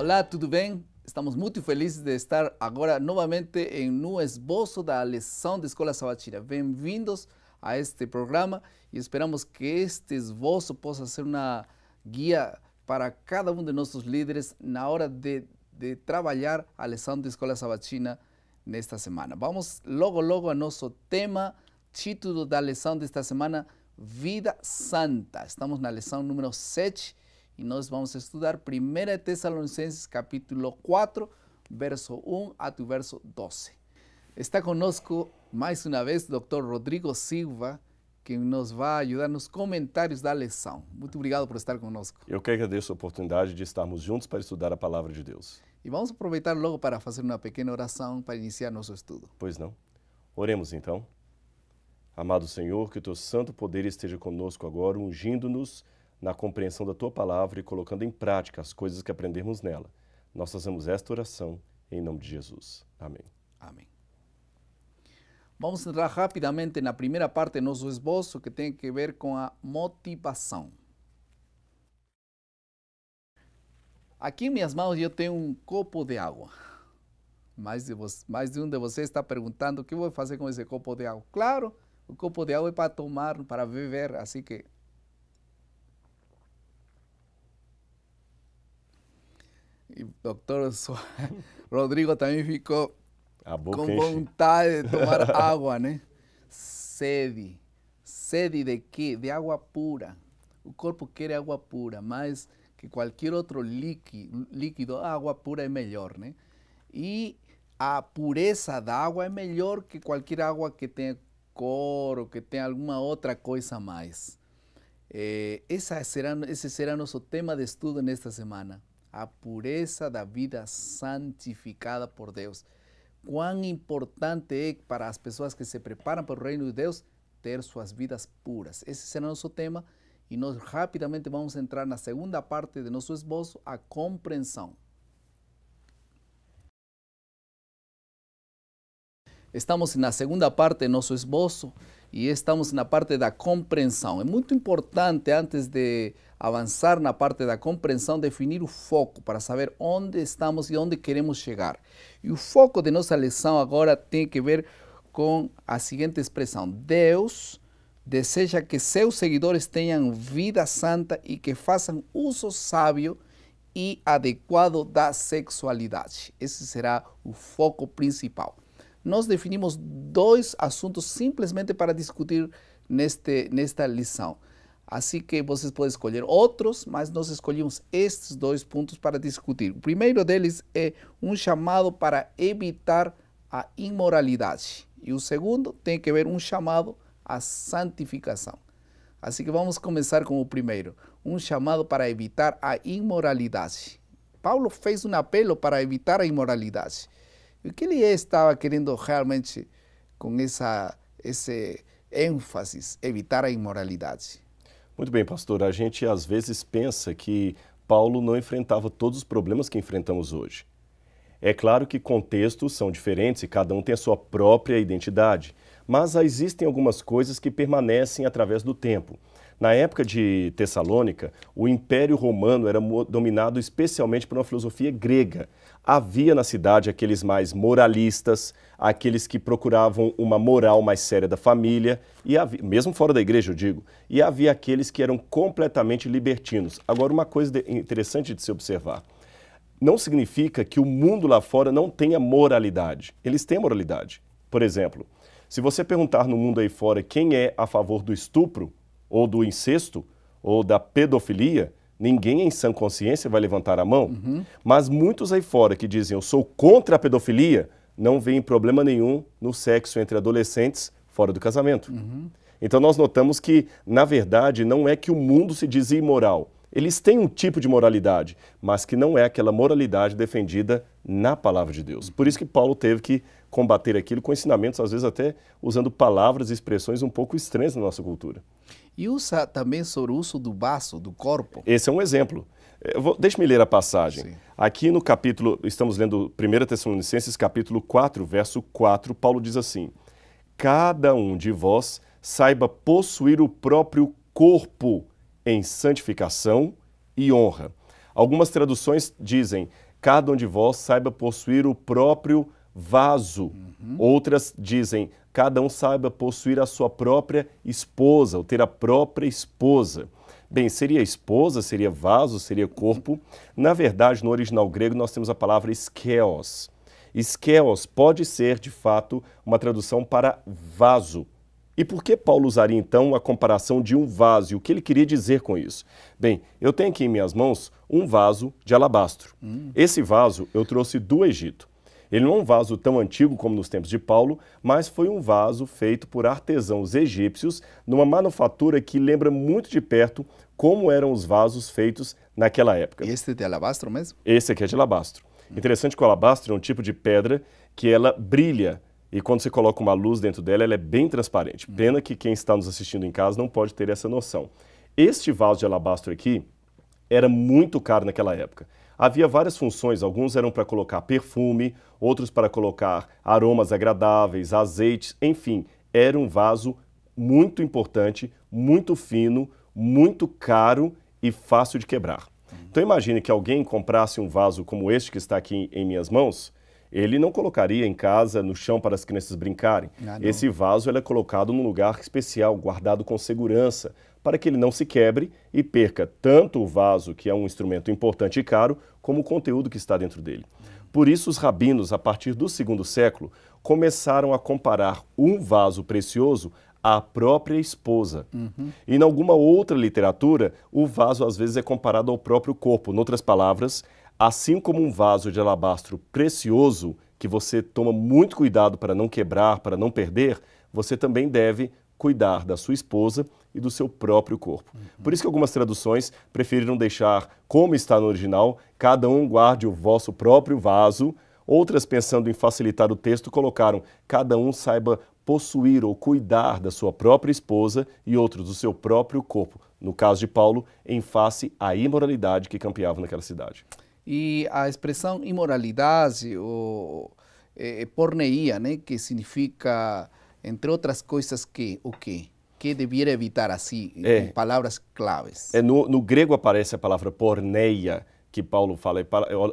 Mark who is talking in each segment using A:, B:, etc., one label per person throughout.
A: Olá, tudo bem? Estamos muito felizes de estar agora novamente em um esboço da lição de Escola Sabatina. Bem-vindos a este programa e esperamos que este esboço possa ser uma guia para cada um de nossos líderes na hora de, de trabalhar a lição de Escola Sabatina nesta semana. Vamos logo, logo a nosso tema, título da lição desta semana, Vida Santa. Estamos na lição número 7 e nós vamos estudar 1 Tessalonicenses capítulo 4, verso 1 a o verso 12. Está conosco mais uma vez o Dr. Rodrigo Silva, que nos vai ajudar nos comentários da lição. Muito obrigado por estar conosco.
B: Eu que agradeço a oportunidade de estarmos juntos para estudar a palavra de Deus.
A: E vamos aproveitar logo para fazer uma pequena oração para iniciar nosso estudo.
B: Pois não. Oremos então. Amado Senhor, que o teu santo poder esteja conosco agora, ungindo-nos na compreensão da tua palavra e colocando em prática as coisas que aprendemos nela. Nós fazemos esta oração em nome de Jesus. Amém. Amém.
A: Vamos entrar rapidamente na primeira parte do nosso esboço, que tem que ver com a motivação. Aqui em minhas mãos eu tenho um copo de água. Mais de, mais de um de vocês está perguntando o que eu vou fazer com esse copo de água. Claro, o copo de água é para tomar, para beber, assim que Y doctor Rodrigo también quedó ah, con voluntad de tomar agua, ¿no? Sede. sedi de qué? De agua pura. El cuerpo quiere agua pura, más que cualquier otro líquido, Agua pura es mejor, ¿no? Y a pureza de agua es mejor que cualquier agua que tenga coro o que tenga alguna otra cosa más. Eh, ese será, nuestro será nuestro tema de estudio en esta semana a pureza da vida santificada por Dios. Cuán importante es para las personas que se preparan para el reino de Dios tener sus vidas puras. Ese será nuestro tema y nos rápidamente vamos a entrar la segunda parte de nuestro esbozo, a comprensión. Estamos en la segunda parte de nuestro esbozo y estamos en la parte da comprensión. Es muy importante antes de avançar na parte da compreensão, definir o foco para saber onde estamos e onde queremos chegar. E o foco de nossa lição agora tem que ver com a seguinte expressão: Deus deseja que seus seguidores tenham vida santa e que façam uso sábio e adequado da sexualidade. Esse será o foco principal. Nós definimos dois assuntos simplesmente para discutir neste, nesta lição. Assim que vocês podem escolher outros, mas nós escolhemos estes dois pontos para discutir. O primeiro deles é um chamado para evitar a imoralidade. E o segundo tem que ver um chamado à santificação. Assim que vamos começar com o primeiro, um chamado para evitar a imoralidade. Paulo fez um apelo para evitar a imoralidade. o que ele estava querendo realmente com essa, esse ênfase, evitar a imoralidade?
B: Muito bem, pastor. A gente às vezes pensa que Paulo não enfrentava todos os problemas que enfrentamos hoje. É claro que contextos são diferentes e cada um tem a sua própria identidade, mas existem algumas coisas que permanecem através do tempo. Na época de Tessalônica, o Império Romano era dominado especialmente por uma filosofia grega. Havia na cidade aqueles mais moralistas, aqueles que procuravam uma moral mais séria da família, e havia, mesmo fora da igreja, eu digo, e havia aqueles que eram completamente libertinos. Agora, uma coisa interessante de se observar não significa que o mundo lá fora não tenha moralidade. Eles têm moralidade. Por exemplo, se você perguntar no mundo aí fora quem é a favor do estupro, ou do incesto, ou da pedofilia, ninguém em sã consciência vai levantar a mão. Uhum. Mas muitos aí fora que dizem eu sou contra a pedofilia, não veem problema nenhum no sexo entre adolescentes fora do casamento. Uhum. Então nós notamos que, na verdade, não é que o mundo se diz imoral. Eles têm um tipo de moralidade, mas que não é aquela moralidade defendida na palavra de Deus. Por isso que Paulo teve que combater aquilo com ensinamentos, às vezes até usando palavras e expressões um pouco estranhas na nossa cultura. E usa também sobre o uso do baço, do corpo. Esse é um exemplo. Eh, deixa deixe-me ler a passagem. Sim. Aqui no capítulo, estamos lendo 1 Tessalonicenses, capítulo 4, verso 4, Paulo diz assim: Cada um de vós saiba possuir o próprio corpo em santificação e honra. Algumas traduções dizem: cada um de vós saiba possuir o próprio vaso. Uhum. Outras dizem: cada um saiba possuir a sua própria esposa, ou ter a própria esposa. Bem, seria esposa, seria vaso, seria corpo. Na verdade, no original grego, nós temos a palavra skeos. Skeos pode ser, de fato, uma tradução para vaso. E por que Paulo usaria então a comparação de um vaso? O que ele queria dizer com isso? Bem, eu tenho aqui em minhas mãos um vaso de alabastro. Hum. Esse vaso eu trouxe do Egito. Ele não é um vaso tão antigo como nos tempos de Paulo, mas foi um vaso feito por artesãos egípcios, numa manufatura que lembra muito de perto como eram os vasos feitos naquela época. E este é de alabastro mesmo? Esse aqui é de alabastro. Hum. Interessante que o alabastro é um tipo de pedra que ela brilha e quando você coloca uma luz dentro dela, ela é bem transparente. Hum. Pena que quem está nos assistindo em casa não pode ter essa noção. Este vaso de alabastro aqui era muito caro naquela época havia várias funções. Alguns eram para colocar perfume, outros para colocar aromas agradáveis, azeites, enfim, era um vaso muito importante, muito fino, muito caro e fácil de quebrar. Então imagine que alguém comprasse um vaso como este que está aqui em minhas mãos, ele não colocaria em casa, no chão para as crianças brincarem. Ah, Esse vaso é colocado num lugar especial, guardado com segurança, para que ele não se quebre e perca tanto o vaso, que é um instrumento importante e caro, como o conteúdo que está dentro dele. Por isso, os rabinos, a partir do segundo século, começaram a comparar um vaso precioso à própria esposa. Uhum. Em alguma outra literatura, o vaso às vezes é comparado ao próprio corpo. Em outras palavras, assim como um vaso de alabastro precioso, que você toma muito cuidado para não quebrar, para não perder, você também deve cuidar da sua esposa e do seu próprio corpo. Uhum. Por isso que algumas traduções preferiram deixar como está no original, cada um guarde o vosso próprio vaso. Outras, pensando em facilitar o texto, colocaram cada um saiba possuir ou cuidar da sua própria esposa e outros do seu próprio corpo. No caso de Paulo, em face à imoralidade que campeava naquela cidade.
A: E a expressão imoralidade, ou é, porneia, né, que significa entre outras coisas que o que que deveria evitar assim é. Eh. palavras claves
B: é no, no, grego aparece a palavra porneia que Paulo fala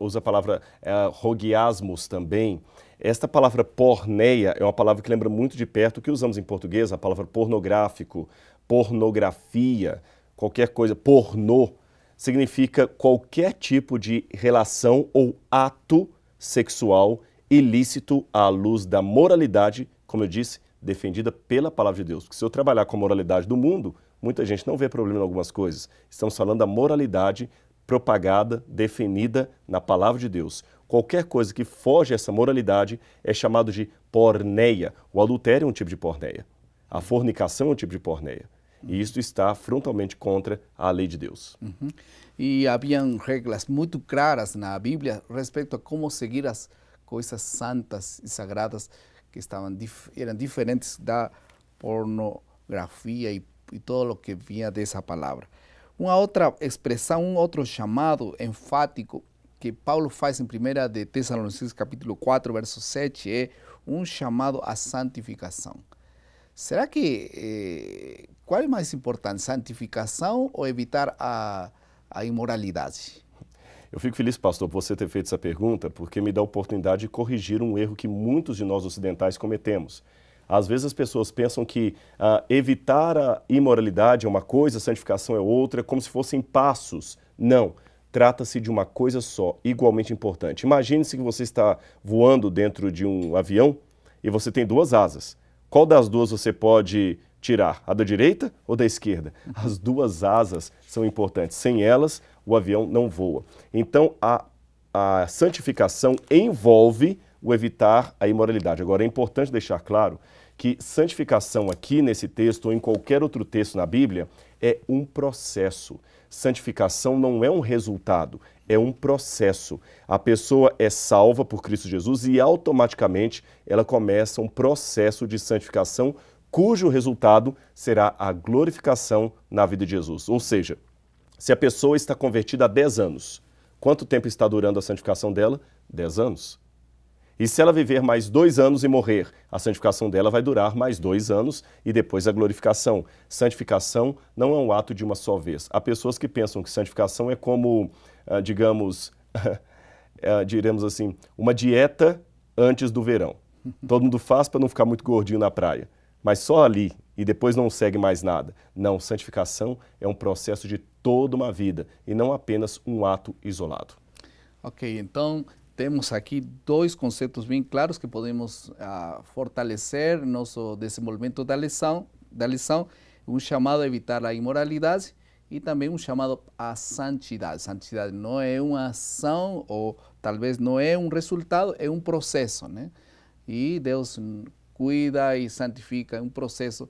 B: usa a palavra é, eh, rogiasmos também esta palavra porneia é uma palavra que lembra muito de perto o que usamos em português a palavra pornográfico pornografia qualquer coisa pornô significa qualquer tipo de relação ou ato sexual ilícito à luz da moralidade como eu disse, defendida pela palavra de Deus. Porque se eu trabalhar com a moralidade do mundo, muita gente não vê problema em algumas coisas. Estamos falando da moralidade propagada, definida na palavra de Deus. Qualquer coisa que foge essa moralidade é chamado de porneia. O adultério é um tipo de porneia. A fornicação é um tipo de porneia. E isso está frontalmente contra a lei de Deus.
A: Uhum. E haviam regras muito claras na Bíblia respeito a como seguir as coisas santas e sagradas que estaban dif eran diferentes da pornografía y, y, todo lo que venía de esa palabra. Una otra expresión, un otro llamado enfático que Paulo faz en primera de Tesalonicenses capítulo 4, verso 7, es un llamado a santificación. Será que, eh, qual é mais importante, santificação ou evitar a,
B: a imoralidade? Eu fico feliz, pastor, por você ter feito essa pergunta, porque me dá a oportunidade de corrigir um erro que muitos de nós ocidentais cometemos. Às vezes as pessoas pensam que ah, evitar a imoralidade é uma coisa, santificação é outra, é como se fossem passos. Não. Trata-se de uma coisa só, igualmente importante. Imagine-se que você está voando dentro de um avião e você tem duas asas. Qual das duas você pode tirar? A da direita ou da esquerda? As duas asas são importantes. Sem elas, o avião não voa. Então, a, a santificação envolve o evitar a imoralidade. Agora, é importante deixar claro que santificação aqui nesse texto ou em qualquer outro texto na Bíblia é um processo. Santificação não é um resultado, é um processo. A pessoa é salva por Cristo Jesus e automaticamente ela começa um processo de santificação cujo resultado será a glorificação na vida de Jesus. Ou seja, se a pessoa está convertida há 10 anos, quanto tempo está durando a santificação dela? 10 anos. E se ela viver mais dois anos e morrer, a santificação dela vai durar mais dois anos e depois a glorificação. Santificação não é um ato de uma só vez. Há pessoas que pensam que santificação é como, ah, digamos, eh, diremos assim, uma dieta antes do verão. Todo mundo faz para não ficar muito gordinho na praia. Mas só ali e depois não segue mais nada. Não, santificação é um processo de toda uma vida e não apenas um ato isolado. Ok,
A: então temos aqui dois conceitos bem claros que podemos uh, fortalecer nosso desenvolvimento da lição, da lição, um chamado a evitar a imoralidade e também um chamado à santidade. Santidade não é uma ação ou talvez não é um resultado, é um processo, né? E Deus cuida e santifica, é um processo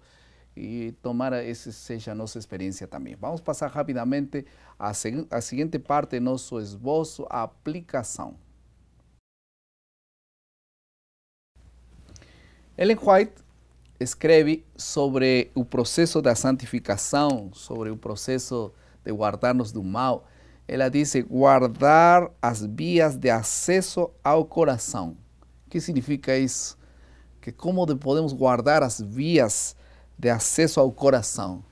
A: e tomar esse seja a nossa experiência também. Vamos passar rapidamente à, a seguinte parte, nosso esboço, a aplicação. Ellen White escreve sobre o processo da santificação, sobre o processo de guardar-nos do mal. Ela diz guardar as vias de acesso ao coração. O que significa isso? que como podemos guardar as vias de acesso ao coração.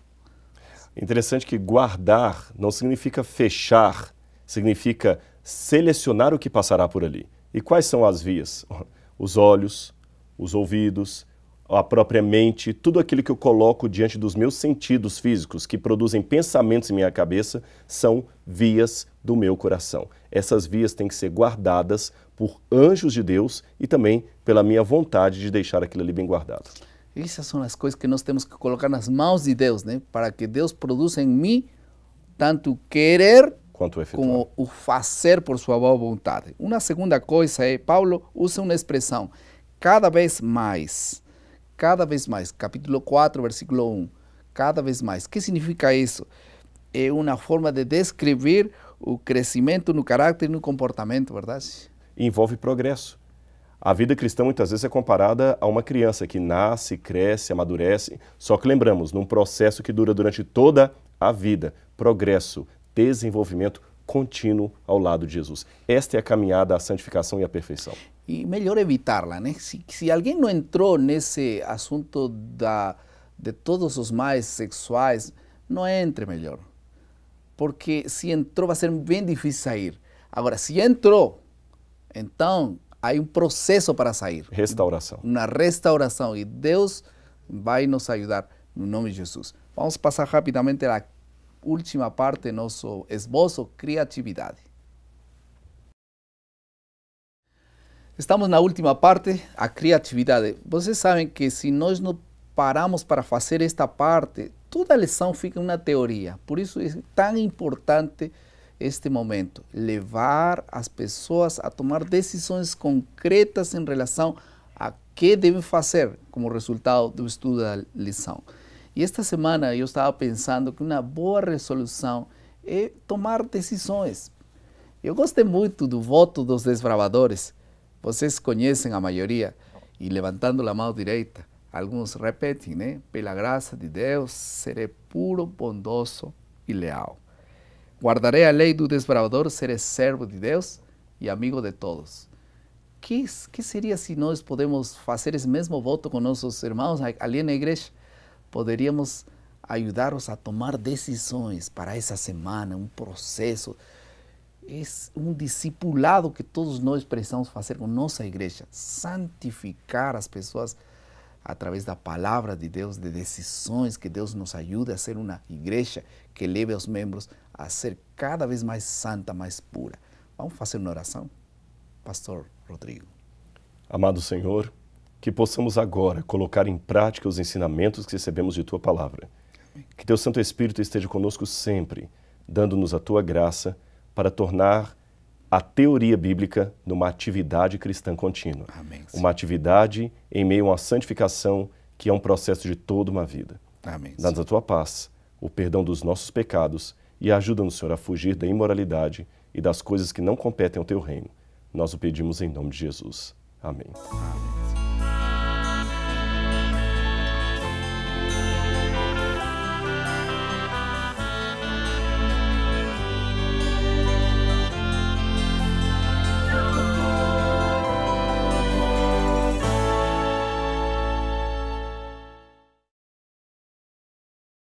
B: Interessante que guardar não significa fechar, significa selecionar o que passará por ali. E quais são as vias? Os olhos, os ouvidos, a própria mente, tudo aquilo que eu coloco diante dos meus sentidos físicos, que produzem pensamentos em minha cabeça, são vias do meu coração. Essas vias têm que ser guardadas por anjos de Deus e também pela minha vontade de deixar aquilo ali bem guardado.
A: Essas são as coisas que nós temos que colocar nas mãos de Deus, né? Para que Deus produza em mim tanto querer quanto como o fazer por sua boa vontade. Uma segunda coisa é, eh, Paulo usa uma expressão, cada vez mais, cada vez mais, capítulo 4, versículo 1, cada vez mais. O que significa isso? É uma forma de descrever o crescimento no caráter e no comportamento,
B: verdade? Envolve progresso a vida cristã muitas vezes é comparada a uma criança que nasce, cresce, amadurece, só que lembramos, num processo que dura durante toda a vida, progresso, desenvolvimento contínuo ao lado de Jesus. Esta é a caminhada à santificação e à perfeição.
A: E melhor evitá-la, né? Se, se alguém não entrou nesse assunto da, de todos os mais sexuais, não entre melhor. Porque se entrou, vai ser bem difícil sair. Agora, se entrou, então Há um processo para sair. Restauração. Uma restauração. E Deus vai nos ajudar no nome de Jesus. Vamos passar rapidamente a última parte, nosso esboço, criatividade. Estamos na última parte, a criatividade. Vocês sabem que se nós não paramos para fazer esta parte, toda a lição fica uma teoria. Por isso é tão importante este momento, levar as pessoas a tomar decisões concretas em relação a que devem fazer como resultado do estudo da lição. E esta semana eu estava pensando que uma boa resolução é tomar decisões. Eu gostei muito do voto dos desbravadores. Vocês conhecem a maioria. E levantando a mão direita, alguns repetem, né? Pela graça de Deus, serei puro, bondoso e leal. Guardarei a lei do desbravador, serei servo de Deus e amigo de todos. Que, que seria se nós podemos fazer esse mesmo voto com nossos irmãos ali na igreja? Poderíamos ajudar os a tomar decisões para essa semana, um processo, é um discipulado que todos nós precisamos fazer com nossa igreja, santificar as pessoas através da palavra de Deus, de decisões que Deus nos ajude a ser uma igreja que leve os membros a ser cada vez mais santa, mais pura. Vamos fazer uma oração? Pastor
B: Rodrigo. Amado Senhor, que possamos agora colocar em prática os ensinamentos que recebemos de tua palavra. Que teu Santo Espírito esteja conosco sempre, dando-nos a tua graça para tornar a teoria bíblica numa atividade cristã contínua. Amém, uma atividade em meio a uma santificação que é um processo de toda uma vida. Amém. Dá-nos a tua paz, o perdão dos nossos pecados e ajuda-nos, Senhor, a fugir da imoralidade e das coisas que não competem ao teu reino. Nós o pedimos em nome de Jesus. Amém. Amém.